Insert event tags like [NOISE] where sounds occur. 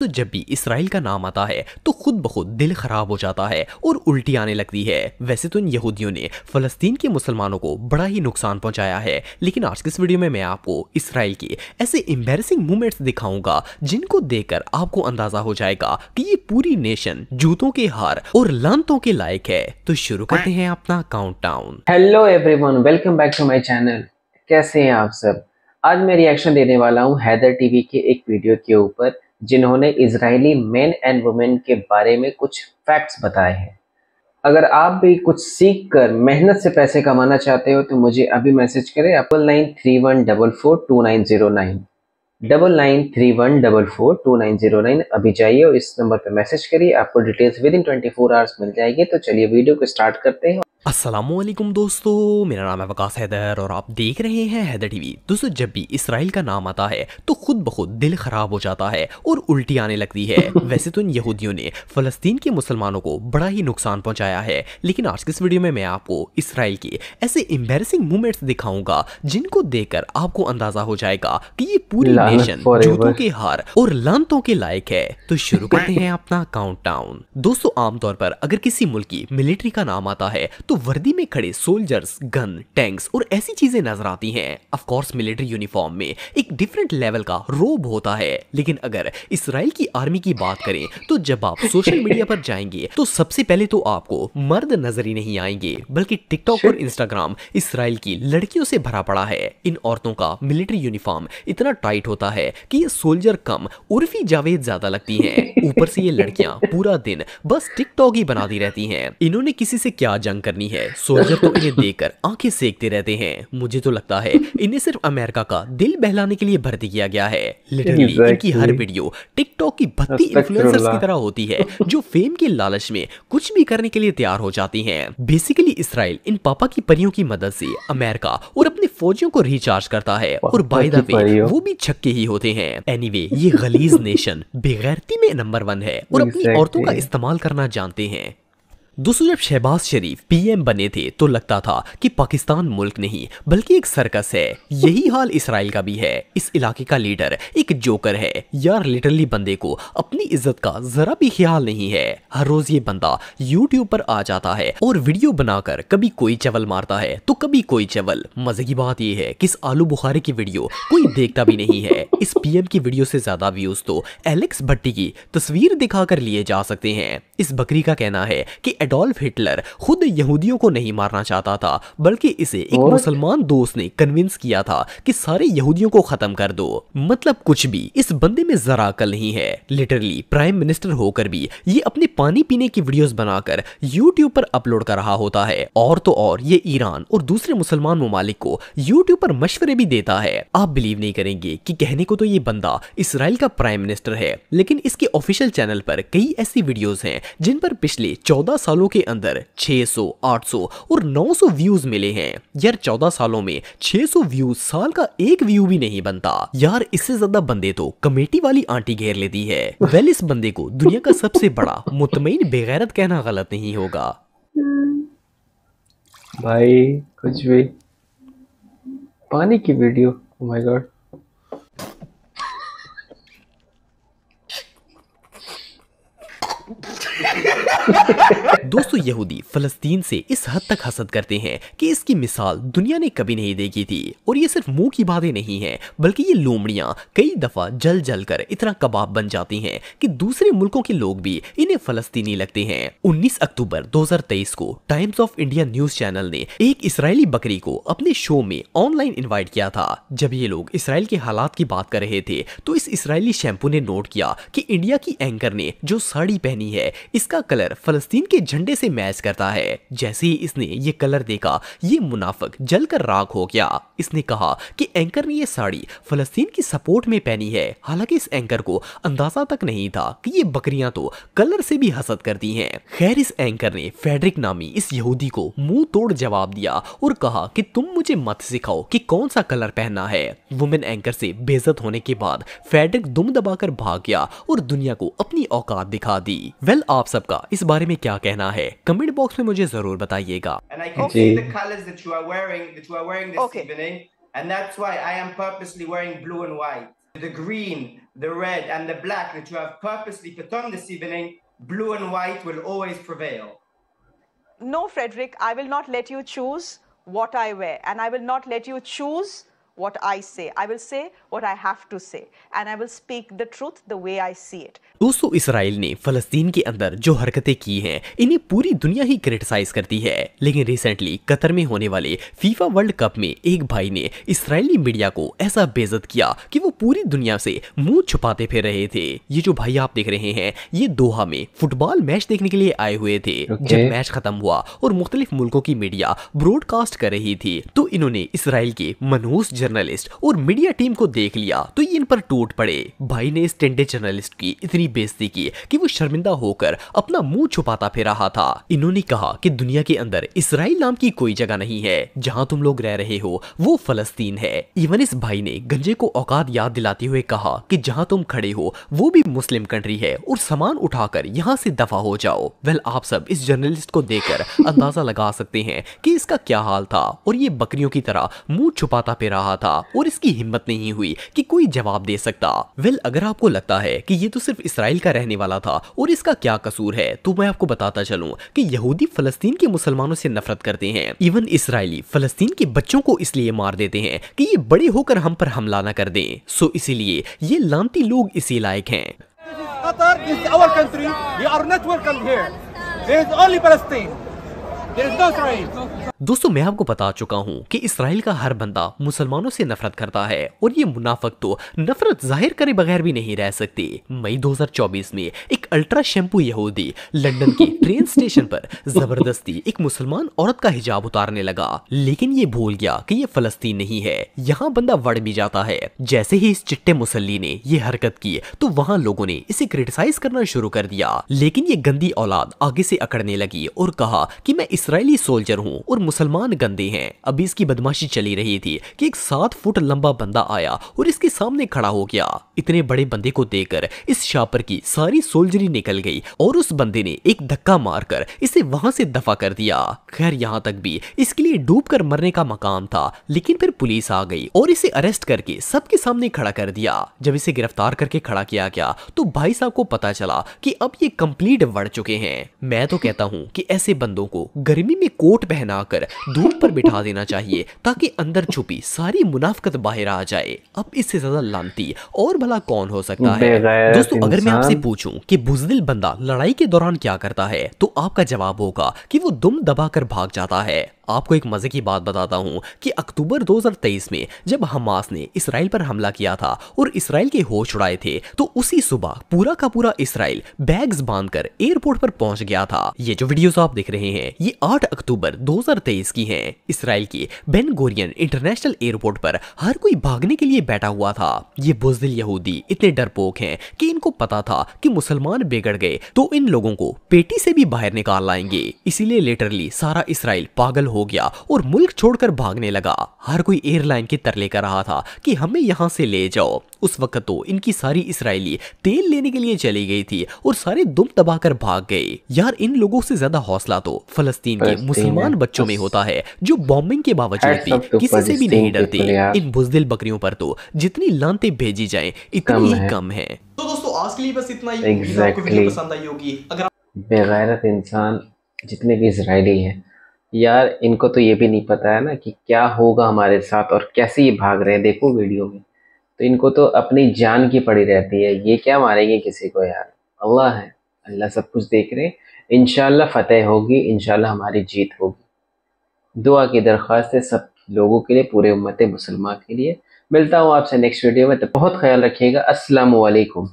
तो जब भी इसराइल का नाम आता है तो खुद बखुद दिल खराब हो जाता है और उल्टी आने लगती है वैसे तो इन यहूदियों ने फलस्तीन के मुसलमानों को बड़ा ही नुकसान पहुंचाया है लेकिन आज के इस वीडियो में मैं आपको इसराइल के ऐसे एम्बेसिंग मूवमेंट्स दिखाऊंगा जिनको देखकर आपको अंदाजा हो जाएगा कि ये पूरी नेशन जूतों के हार और लंतों के लायक है तो शुरू करते हैं अपना count down hello one welcome back to my channel कैसे है आप सब आज मैं रिएक्शन देने वाला हूँ हैदर टीवी के एक वीडियो के ऊपर जिन्होंने इसराइली मेन एंड वुमेन के बारे में कुछ फैक्ट्स बताए हैं अगर आप भी कुछ सीख कर मेहनत से पैसे कमाना चाहते हो तो मुझे अभी मैसेज करें double nine three one double four two nine zero nine double nine three one double four two nine zero nine अभी जाइए और इस नंबर पर मैसेज करिए आपको details within twenty four hours मिल जाएगी तो चलिए वीडियो को स्टार्ट करते हैं असलम दोस्तों मेरा नाम है वकास हैदर और आप देख रहे हैं हैदर टीवी दोस्तों जब भी इसराइल का नाम आता है तो खुद ब खुद दिल खराब हो जाता है और उल्टी आने लगती है [LAUGHS] वैसे तो इन यहूदियों ने फलस्तीन के मुसलमानों को बड़ा ही नुकसान पहुंचाया है लेकिन आज के इस वीडियो में मैं आपको इसराइल के ऐसे एम्बेरसिंग मूवमेंट्स दिखाऊंगा जिनको देख आपको अंदाजा हो जाएगा कि ये पूरी नेशन जूतों के हार और लंतों के लायक है तो शुरू करते हैं अपना काउंट दोस्तों आमतौर पर अगर किसी मुल्क की मिलिट्री का नाम आता है तो वर्दी में खड़े सोल्जर्स गन टैंक्स और ऐसी चीजें नजर आती हैं ऑफ कोर्स मिलिट्री यूनिफॉर्म में एक डिफरेंट लेवल का रोब होता है लेकिन अगर इसराइल की आर्मी की बात करें तो जब आप सोशल मीडिया पर जाएंगे तो सबसे पहले तो आपको मर्द नजर ही नहीं आएंगे बल्कि टिकटॉक और इंस्टाग्राम इसराइल की लड़कियों से भरा पड़ा है इन औरतों का मिलिट्री यूनिफॉर्म इतना टाइट होता है कि ये सोल्जर कम उर्फी जावेद ज्यादा लगती हैं [LAUGHS] ऊपर से ये लड़कियां पूरा दिन बस टिकटॉक ही बनाती रहती हैं इन्होंने किसी से क्या जंग करनी करनी है सोल्जर तो इन्हें देखकर आंखें सेकते रहते हैं मुझे तो लगता है इन्हें सिर्फ अमेरिका का दिल बहलाने के लिए भर्ती किया गया है लिटरली exactly. इनकी हर वीडियो टिकटॉक की बत्ती इन्फ्लुएंसर्स की तरह होती है जो फेम के लालच में कुछ भी करने के लिए तैयार हो जाती है बेसिकली इसराइल इन पापा की परियों की मदद से अमेरिका और अपने फौजियों को रिचार्ज करता है और बाय द वे वो भी छक्के ही होते हैं एनीवे anyway, ये गलीज नेशन [LAUGHS] बेगैरती में नंबर वन है और अपनी औरतों का इस्तेमाल करना जानते हैं दोस्तों जब शहबाज शरीफ पीएम बने थे तो लगता था कि पाकिस्तान मुल्क नहीं बल्कि एक सर्कस है यही हाल इसराइल का भी है इस इलाके का लीडर एक जोकर है यार लिटरली बंदे को अपनी इज्जत का जरा भी ख्याल नहीं है हर रोज ये बंदा यूट्यूब पर आ जाता है और वीडियो बनाकर कभी कोई चवल मारता है तो कभी कोई चवल मजे की बात यह है कि आलू बुखारे की वीडियो कोई देखता भी नहीं है इस पीएम की वीडियो से ज्यादा व्यूज तो एलेक्स भट्टी की तस्वीर दिखाकर लिए जा सकते हैं इस बकरी का कहना है की एडोल्फ हिटलर खुद यहूदियों को नहीं मारना चाहता था बल्कि इसे एक मुसलमान दोस्त ने कन्विंस किया था कि सारे यहूदियों को खत्म कर दो मतलब कुछ भी इस बंदे में जरा अकल नहीं है लिटरली प्राइम मिनिस्टर होकर भी ये अपने पानी पीने की वीडियो बनाकर यूट्यूब पर अपलोड कर रहा होता है और तो और ये ईरान और दूसरे मुसलमान ममालिक को यूट्यूब पर मशवरे भी देता है आप बिलीव नहीं करेंगे की कहने को तो ये बंदा इसराइल का प्राइम मिनिस्टर है लेकिन इसके ऑफिशियल चैनल पर कई ऐसी वीडियोस हैं जिन पर पिछले 14 सालों सालों के अंदर 600, 800 और 900 व्यूज मिले हैं यार 14 सालों में 600 व्यूज साल का एक व्यू भी नहीं बनता यार इससे ज्यादा बंदे तो कमेटी वाली आंटी घेर लेती है वेल इस बंदे को दुनिया का सबसे बड़ा मुतमिन बेगैरत कहना गलत नहीं होगा भाई कुछ भी पानी की वीडियो माय oh गॉड [LAUGHS] दोस्तों यहूदी फलस्तीन से इस हद तक हसद करते हैं कि इसकी मिसाल दुनिया ने कभी नहीं देखी थी और ये सिर्फ मुंह की बातें नहीं है बल्कि ये लोमड़िया कई दफा जल जल कर इतना कबाब बन जाती हैं कि दूसरे मुल्कों के लोग भी इन्हें फलस्तीनी लगते हैं 19 अक्टूबर 2023 को Times of India news channel ने एक इसराइली बकरी को अपने शो में ऑनलाइन इन्वाइट किया था जब ये लोग इसराइल के हालात की बात कर रहे थे तो इस इसराइली शैम्पू ने नोट किया कि इंडिया की एंकर ने जो साड़ी पहनी है इसका कलर फलस्तीन के झंडे से मैच करता है जैसे ही इसने ये कलर देखा ये मुनाफक जलकर राख हो गया इसने कहा कि एंकर ने ये साड़ी फलस्तीन की सपोर्ट में पहनी है हालांकि इस एंकर को अंदाजा तक नहीं था कि ये बकरियां तो कलर से भी हसद करती हैं खैर इस एंकर ने फेडरिक नामी इस यहूदी को मुंह तोड़ जवाब दिया और कहा कि तुम मुझे मत सिखाओ कि कौन सा कलर पहनना है वुमेन एंकर से बेजत होने के बाद फेडरिक दुम दबाकर भाग गया और दुनिया को अपनी औकात दिखा दी वेल आप सबका इस बारे में क्या कहना है कमेंट बॉक्स में मुझे जरूर बताइएगा And that's why I am purposely wearing blue and white. The green, the red, and the black that you have purposely put on this evening, blue and white will always prevail. No, Frederick, I will not let you choose what I wear, and I will not let you choose what I say. I will say what I have to say and I will speak the truth the way I see it. दोस्तों Israel ने फलस्तीन के अंदर जो हरकतें की हैं इन्हें पूरी दुनिया ही क्रिटिसाइज करती है लेकिन रिसेंटली कतर में होने वाले फीफा वर्ल्ड कप में एक भाई ने इसराइली मीडिया को ऐसा बेजत किया कि वो पूरी दुनिया से मुंह छुपाते फिर रहे थे ये जो भाई आप देख रहे हैं ये दोहा में फुटबॉल मैच देखने के लिए आए हुए थे okay. जब मैच खत्म हुआ और मुख्तलिफ मुल्कों की मीडिया ब्रॉडकास्ट कर रही थी तो इन्होंने इसराइल के मनोज जर्नलिस्ट और मीडिया टीम को देख लिया तो ये इन पर टूट पड़े भाई ने इस टेंडे जर्नलिस्ट की इतनी बेजती की कि वो शर्मिंदा होकर अपना मुंह छुपाता फिर रहा था इन्होंने कहा कि दुनिया के अंदर इसराइल नाम की कोई जगह नहीं है जहाँ तुम लोग रह रहे हो वो फलस्तीन है इवन इस भाई ने गंजे को औकात याद दिलाते हुए कहा की जहाँ तुम खड़े हो वो भी मुस्लिम कंट्री है और सामान उठाकर यहाँ से दफा हो जाओ वेल आप सब इस जर्नलिस्ट को देखकर अंदाजा लगा सकते हैं कि इसका क्या हाल था और ये बकरियों की तरह मुंह छुपाता पे रहा रहा था और इसकी हिम्मत नहीं हुई कि कोई जवाब दे सकता वेल अगर आपको लगता है कि ये तो सिर्फ इसराइल का रहने वाला था और इसका क्या कसूर है तो मैं आपको बताता चलूँ की यहूदी फलस्तीन के मुसलमानों से नफरत करते हैं इवन इसराइली फलस्तीन के बच्चों को इसलिए मार देते हैं की ये बड़े होकर हम पर हमला न कर दे सो इसीलिए ये लामती लोग इसी लायक है There is only Palestine. There is no Israel. दोस्तों मैं आपको बता चुका हूँ कि इसराइल का हर बंदा मुसलमानों से नफरत करता है और ये मुनाफक तो नफरत जाहिर करे बगैर भी नहीं रह सकती मई 2024 में एक अल्ट्रा शैम्पू यहूदी लंदन के [LAUGHS] ट्रेन स्टेशन पर जबरदस्ती एक मुसलमान औरत का हिजाब उतारने लगा लेकिन ये भूल गया कि ये फलस्तीन नहीं है यहाँ बंदा वड़ भी जाता है जैसे ही इस चिट्टे मुसल्ली ने ये हरकत की तो वहाँ लोगो ने इसे क्रिटिसाइज करना शुरू कर दिया लेकिन ये गंदी औलाद आगे से अकड़ने लगी और कहा की मैं इसराइली सोल्जर हूँ और और मुसलमान गंदे हैं अभी इसकी बदमाशी चली रही थी कि एक सात फुट लंबा बंदा आया और इसके सामने खड़ा हो गया इतने बड़े बंदे को देखकर इस शापर की सारी सोल्जरी निकल गई और उस बंदे ने एक धक्का मारकर इसे वहां से दफा कर दिया खैर यहाँ तक भी इसके लिए डूब कर मरने का मकान था लेकिन फिर पुलिस आ गई और इसे अरेस्ट करके सबके सामने खड़ा कर दिया जब इसे गिरफ्तार करके खड़ा किया गया तो भाई साहब को पता चला की अब ये कम्प्लीट बढ़ चुके हैं मैं तो कहता हूँ की ऐसे बंदों को गर्मी में कोट पहना लगाकर धूप पर बिठा देना चाहिए ताकि अंदर छुपी सारी मुनाफकत बाहर आ जाए अब इससे ज्यादा लानती और भला कौन हो सकता है दोस्तों अगर मैं आपसे पूछूं कि बुजदिल बंदा लड़ाई के दौरान क्या करता है तो आपका जवाब होगा कि वो दुम दबाकर भाग जाता है आपको एक मज़े की बात बताता हूँ कि अक्टूबर 2023 में जब हमास ने इसराइल पर हमला किया था और इसराइल के होश उड़ाए थे तो उसी सुबह पूरा का पूरा इसराइल बैग्स बांधकर एयरपोर्ट पर पहुंच गया था ये जो वीडियोस आप देख रहे हैं ये 8 अक्टूबर 2023 की हैं इसराइल के बेन गोरियन इंटरनेशनल एयरपोर्ट पर हर कोई भागने के लिए बैठा हुआ था ये बुजदिल यहूदी इतने डरपोक है की इनको पता था की मुसलमान बिगड़ गए तो इन लोगों को पेटी से भी बाहर निकाल लाएंगे इसीलिए लेटरली सारा इसराइल पागल हो हो गया और मुल्क छोड़कर भागने लगा हर कोई एयरलाइन के तरले कर रहा था कि हमें यहाँ से ले जाओ उस वक्त तो इनकी सारी इसराइली तेल लेने के लिए चली गई थी और सारे दुम दबा कर भाग गए यार इन लोगों से ज्यादा हौसला तो फलस्तीन के मुसलमान बच्चों में होता है जो बॉम्बिंग के बावजूद भी तो किसी से भी नहीं डरते इन बुजदिल बकरियों पर तो जितनी लानते भेजी जाए इतनी ही कम है तो दोस्तों आज के लिए बस इतना ही exactly. पसंद आई होगी अगर बेगैरत इंसान जितने भी इसराइली हैं यार इनको तो ये भी नहीं पता है ना कि क्या होगा हमारे साथ और कैसे ये भाग रहे हैं देखो वीडियो में तो इनको तो अपनी जान की पड़ी रहती है ये क्या मारेंगे किसी को यार अल्लाह है अल्लाह सब कुछ देख रहे हैं इन फतेह होगी इन हमारी जीत होगी दुआ की दरख्वास्त है सब लोगों के लिए पूरे उम्मत मुसलमान के लिए मिलता हूँ आपसे नेक्स्ट वीडियो में तो बहुत ख्याल रखिएगा असलकुम